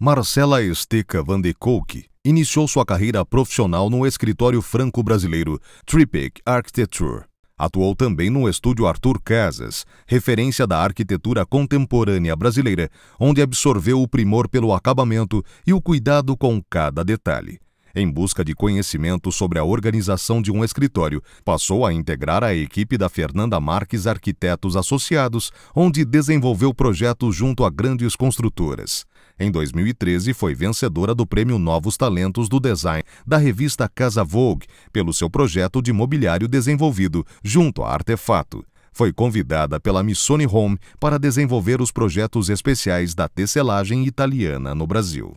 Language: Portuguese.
Marcela Esteca Van de Kolk iniciou sua carreira profissional no escritório franco-brasileiro Tripic Architecture. Atuou também no estúdio Arthur Casas, referência da arquitetura contemporânea brasileira, onde absorveu o primor pelo acabamento e o cuidado com cada detalhe em busca de conhecimento sobre a organização de um escritório, passou a integrar a equipe da Fernanda Marques Arquitetos Associados, onde desenvolveu projetos junto a grandes construtoras. Em 2013, foi vencedora do Prêmio Novos Talentos do Design da revista Casa Vogue pelo seu projeto de mobiliário desenvolvido junto a Artefato. Foi convidada pela Missoni Home para desenvolver os projetos especiais da tecelagem italiana no Brasil.